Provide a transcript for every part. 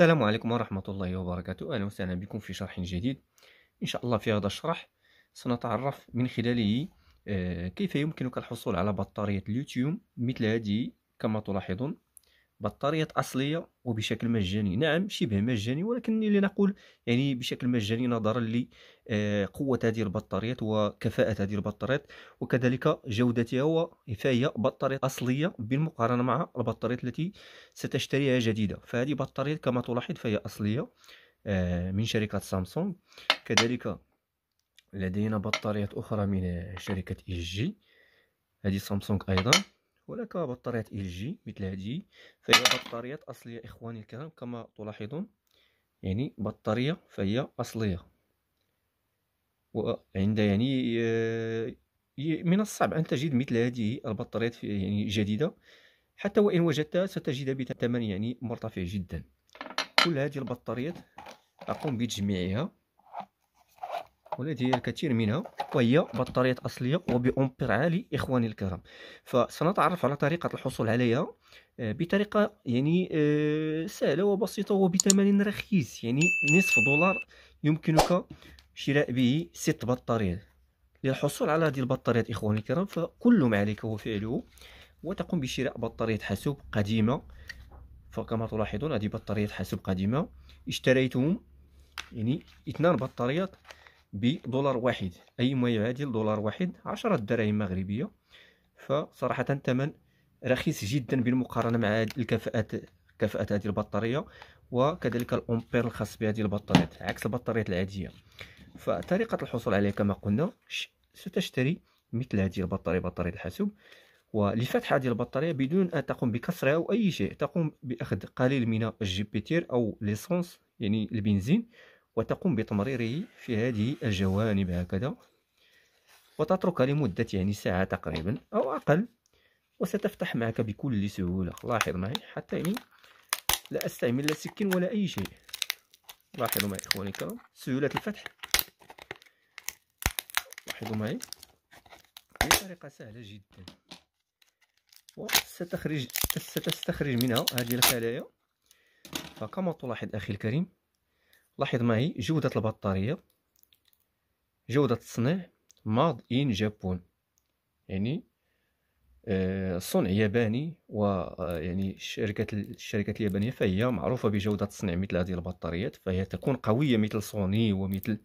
السلام عليكم ورحمة الله وبركاته أهلا وسهلا بكم في شرح جديد إن شاء الله في هذا الشرح سنتعرف من خلاله آه، كيف يمكنك الحصول على بطارية اليوتيوب مثل هذه كما تلاحظون بطاريات اصليه وبشكل مجاني نعم شبه مجاني ولكن لنقول يعني بشكل مجاني نظرا لقوه آه، هذه البطاريات وكفاءه هذه البطاريات وكذلك جودتها فهي بطاريات اصليه بالمقارنه مع البطاريات التي ستشتريها جديده فهذه بطاريات كما تلاحظ فهي اصليه آه، من شركه سامسونج كذلك لدينا بطاريات اخرى من شركه اي جي هذه سامسونج ايضا ولك بطاريات ال جي مثل هذه فهي بطاريات أصلية إخواني الكرام كما تلاحظون يعني بطارية فهي أصلية وعند يعني آه، من الصعب أن تجد مثل هذه البطاريات يعني جديدة حتى وإن وجدتها ستجدها بثمن يعني مرتفع جدا كل هذه البطاريات أقوم بتجميعها المقولة ديال الكثير منها وهي بطاريات أصلية وبأمبير عالي إخواني الكرام فسنتعرف على طريقة الحصول عليها آه، بطريقة يعني آه، سهلة وبسيطة وبثمن رخيص يعني نصف دولار يمكنك شراء به ست بطاريات للحصول على هذه البطاريات إخواني الكرام فكل ما عليك هو فعله وتقوم بشراء بطارية حاسوب قديمة فكما تلاحظون هذه بطارية حاسوب قديمة اشتريتهم يعني اثنان بطاريات بدولار واحد أي ما يعادل دولار واحد عشرة دراهم مغربية فصراحة الثمن رخيص جدا بالمقارنة مع الكفاءات كفاءة هذه البطارية وكذلك الأمبير الخاص بهذه البطاريات عكس البطاريات العادية فطريقة الحصول عليها كما قلنا ستشتري مثل هذه البطارية بطارية الحاسوب ولفتح هذه البطارية بدون أن تقوم بكسرها أو أي شيء تقوم بأخذ قليل من الجيبيتير أو ليسونس يعني البنزين وتقوم بتمريره في هذه الجوانب هكذا وتتركها لمدة يعني ساعة تقريبا أو أقل وستفتح معك بكل سهولة لاحظ معي حتى يعني لا أستعمل لا سكين ولا أي شيء لاحظوا معي إخواني الكرام سهولة الفتح لاحظوا معي بطريقة سهلة جدا وستخرج ستستخرج منها هذه الخلايا فكما تلاحظ أخي الكريم لاحظ معي جودة البطارية جودة التصنيع ماد إن جابون يعني آه، صنع ياباني ويعني آه، الشركات الشركات اليابانيه فهي معروفه بجوده تصنيع مثل هذه البطاريات فهي تكون قويه مثل سوني ومثل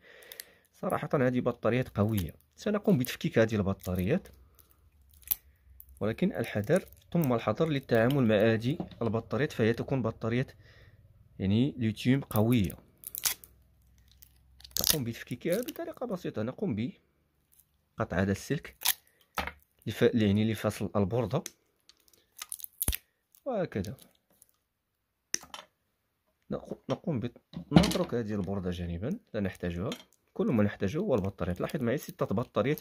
صراحه هذه بطاريات قويه سنقوم بتفكيك هذه البطاريات ولكن الحذر ثم الحذر للتعامل مع هذه البطاريات فهي تكون بطاريات يعني ليثيوم قويه نقوم بتفكيكها بطريقه بسيطه نقوم بقطع هذا السلك لف... يعني لفصل البورده وهكذا نقوم بنترك نترك هذه البورده جانبا لا نحتاجها كل ما نحتاجه هو البطاريات لاحظ معي ستة بطاريات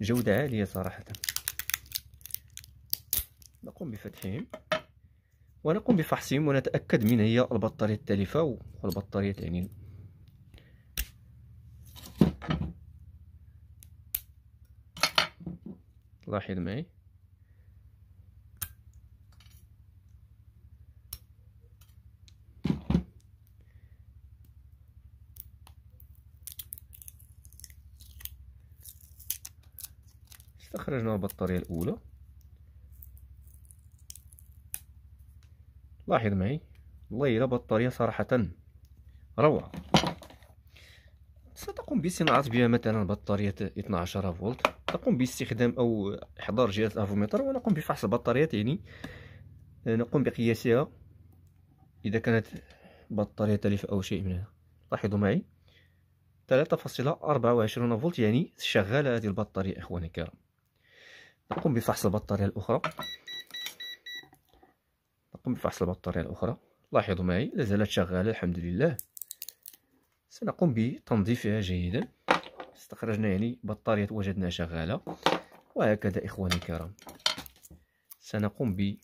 بجودة عالية صراحة نقوم بفتحهم ونقوم بفحصهم ونتأكد من هي البطارية التالفة والبطارية يعني لاحظ معي استخرجنا البطارية الأولى لاحظ معي والله إلا بطارية صراحة روعة ستقوم بصناعة بها مثلا بطارية 12 فولت نقوم باستخدام او احضار جهاز الافوميتر ونقوم بفحص البطاريات آه، يعني نقوم بقياسها اذا كانت بطاريه تلف او شيء من هذا لاحظوا معي 3.24 فولت يعني شغاله هذه البطاريه اخواني الكرام نقوم بفحص البطاريه الاخرى نقوم بفحص البطاريه الاخرى لاحظوا معي لازالت شغاله الحمد لله سنقوم بتنظيفها جيدا استخرجنا يعني بطارية وجدنا شغالة وهكذا إخواني الكرام سنقوم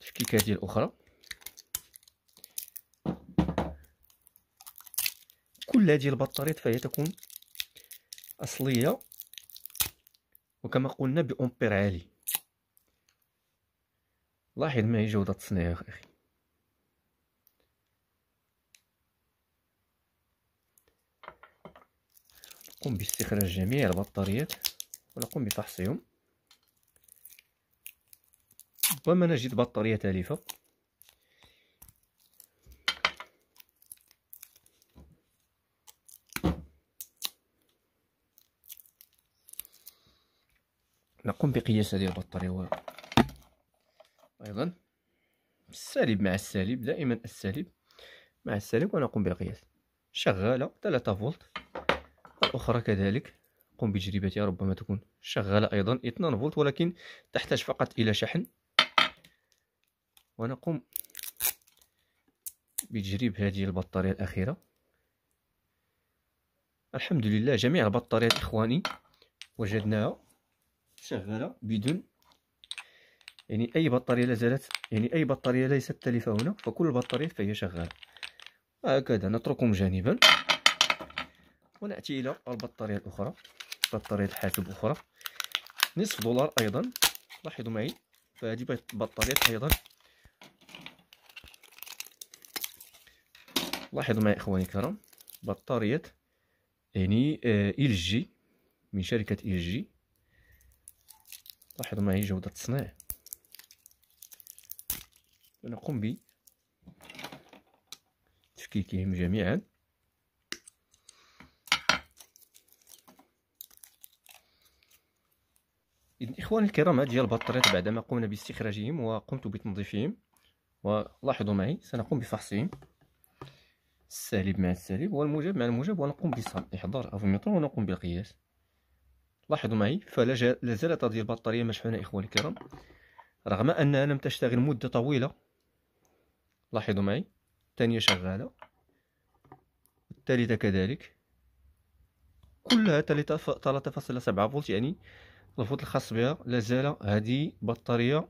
بتفكيكات الأخرى كل هذه البطاريات فهي تكون أصلية وكما قلنا بأمبير عالي لاحظ ما هي جودة تصنيعها أخي قم باستخراج جميع البطاريات ونقوم بفحصهم ربما نجد بطارية تالفة نقوم بقياس هذه البطارية أيضا السالب مع السالب دائما السالب مع السالب ونقوم بقياس شغالة 3 فولت أخرى كذلك قم بتجربتها ربما تكون شغالة أيضا 2 فولت ولكن تحتاج فقط إلى شحن ونقوم بتجريب هذه البطارية الأخيرة الحمد لله جميع البطاريات إخواني وجدناها شغالة بدون يعني أي بطارية لازالت يعني أي بطارية ليست تلفة هنا فكل البطاريات فهي شغالة هكذا نتركهم جانبا ونأتي إلى البطارية الأخرى بطارية حاسب أخرى نصف دولار أيضا لاحظوا معي فهذه بطاريات أيضا لاحظوا معي إخواني الكرام بطارية يعني آه، إل جي من شركة إل جي لاحظوا معي جودة التصنيع ونقوم ب تفكيكهم جميعا إخواني الكرام هذه هي البطاريات بعدما قمنا باستخراجهم وقمت بتنظيفهم ولاحظوا معي سنقوم بفحصهم السالب مع السالب والموجب مع الموجب ونقوم بصنع إحضار أفوميترون ونقوم بالقياس لاحظوا معي فلا زالت هذه البطارية مشحونة إخواني الكرام رغم أنها لم تشتغل مدة طويلة لاحظوا معي الثانية شغالة الثالثة كذلك كلها 3.7 فولت يعني الفوت الخاص بها لازال هذه بطاريه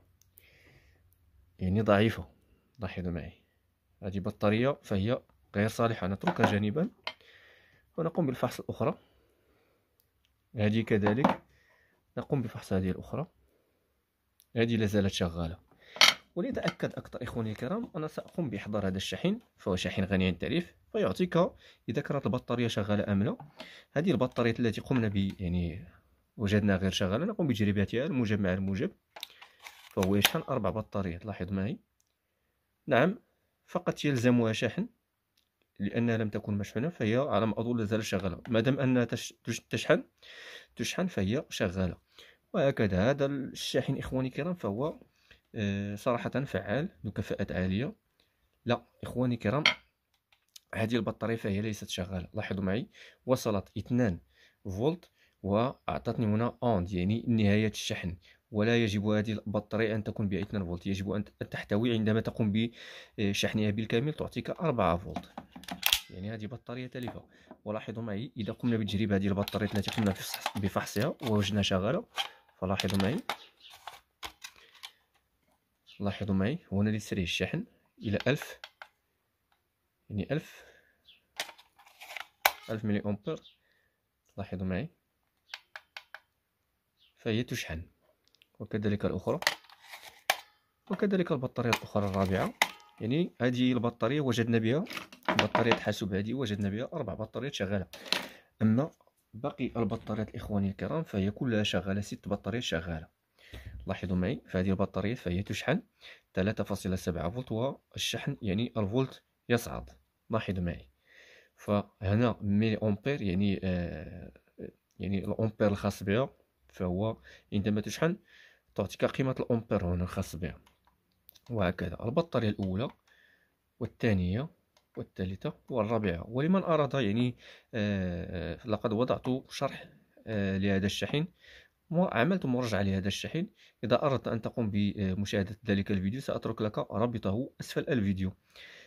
يعني ضعيفه لاحظوا معي هذه بطاريه فهي غير صالحه نتركها جانبا ونقوم بالفحص الاخرى هذه كذلك نقوم بفحص هذه الاخرى هذه لازالت شغاله ولنتاكد اكثر اخواني الكرام انا ساقوم باحضار هذا الشاحن فهو شاحن غني عن التعريف فيعطيك اذا كانت البطاريه شغاله ام لا هذه البطاريه التي قمنا ب يعني وجدنا غير شغالة نقوم بتجربتها الموجب مع الموجب فهو يشحن أربع بطاريات لاحظ معي نعم فقط يلزمها شحن لأنها لم تكن مشحونة فهي على ما أظن لازال شغالة مادام أنها تشحن تشحن فهي شغالة وهكذا هذا الشاحن إخواني الكرام فهو آه، صراحة فعال ذو كفاءة عالية لا إخواني الكرام هذه البطارية فهي ليست شغالة لاحظوا معي وصلت 2 فولت وأعطتني هنا أوند يعني نهاية الشحن ولا يجب هذه البطارية أن تكون ب 2 فولت يجب أن تحتوي عندما تقوم بشحنها بالكامل تعطيك 4 فولت يعني هذه بطارية تالفة ولاحظوا معي إذا قمنا بتجريب هذه البطارية التي قمنا بفحصها ووجدنا شغالة فلاحظوا معي لاحظوا معي هنا لسريع الشحن إلى 1000 يعني 1000 1000 ملي أمبير لاحظوا معي فهي تشحن وكذلك الأخرى وكذلك البطارية الأخرى الرابعة يعني هذه البطارية وجدنا بها بطارية حاسوب هذه وجدنا بها أربع بطاريات شغالة أما باقي البطاريات الإخواني الكرام فهي كلها شغالة ست بطاريات شغالة لاحظوا معي فهذه البطارية فهي تشحن 3.7 فولت والشحن يعني الفولت يصعد لاحظوا معي فهنا ملي أمبير يعني آه يعني الأمبير الخاص بها فهو عندما تشحن تعطيك قيمة الأمبير هنا الخاص بها وهكذا البطارية الأولى والثانية والثالثة والرابعة ولمن أراد يعني آه لقد وضعت شرح آه لهذا الشاحن وعملت مراجعة لهذا الشاحن إذا أردت أن تقوم بمشاهدة ذلك الفيديو سأترك لك رابطه أسفل الفيديو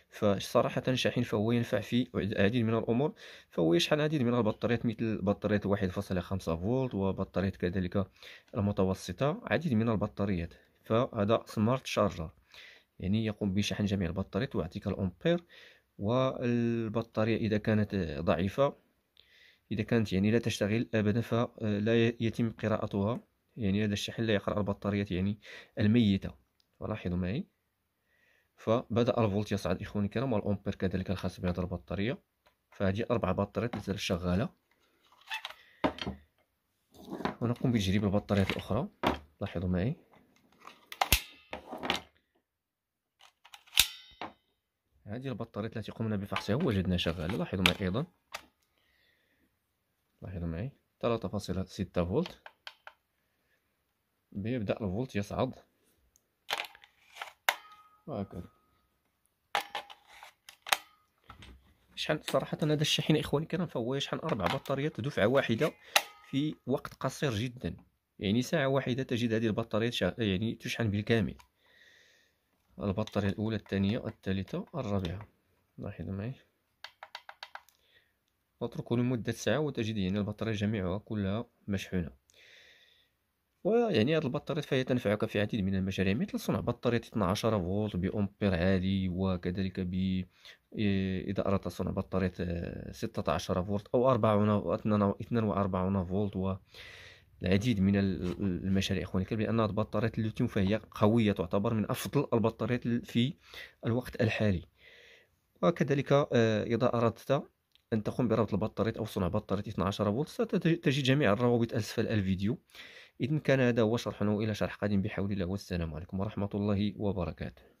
فصراحة شاحن فهو ينفع في العديد من الأمور فهو يشحن العديد من البطاريات مثل بطارية واحد فاصلة خمسة فولت وبطارية كذلك المتوسطة عديد من البطاريات فهذا سمارت شارجر يعني يقوم بشحن جميع البطاريات ويعطيك الأمبير والبطارية إذا كانت ضعيفة إذا كانت يعني لا تشتغل أبدا فلا يتم قراءتها يعني هذا الشحن لا يقرأ البطاريات يعني الميتة ولاحظوا معي فبدأ الفولت يصعد إخواني الكرام والأمبير كذلك الخاص بهذه البطارية فهذه أربع بطاريات مازال شغالة ونقوم بتجريب البطاريات الأخرى لاحظوا معي هذه البطاريات التي قمنا بفحصها وجدنا شغالة لاحظوا معي أيضا لاحظوا معي 3.6 فولت بيبدأ الفولت يصعد وهكذا شحال صراحة هذا الشاحن اخواني كان فهو يشحن اربع بطاريات دفعة واحدة في وقت قصير جدا يعني ساعة واحدة تجد هذه البطاريات شا... يعني تشحن بالكامل البطارية الأولى الثانية الثالثة الرابعة لاحظوا معي نتركه لمدة ساعة وتجد يعني البطارية جميعها كلها مشحونة ويعني هذه البطاريات فهي تنفعك في عديد من المشاريع مثل صنع بطارية 12 فولت بأمبير عالي وكذلك ب آه، إذا أردت صنع بطارية 16 آه، فولت أو 42 فولت و العديد من المشاريع اخواني الكرام لان البطاريات الليثيوم فهي قويه تعتبر من افضل البطاريات في الوقت الحالي وكذلك آه، اذا اردت ان تقوم بربط البطاريات او صنع بطاريه 12 فولت ستجد جميع الروابط اسفل الفيديو إذن كان هذا هو شرحنا إلى شرح قادم بحول الله والسلام عليكم ورحمة الله وبركاته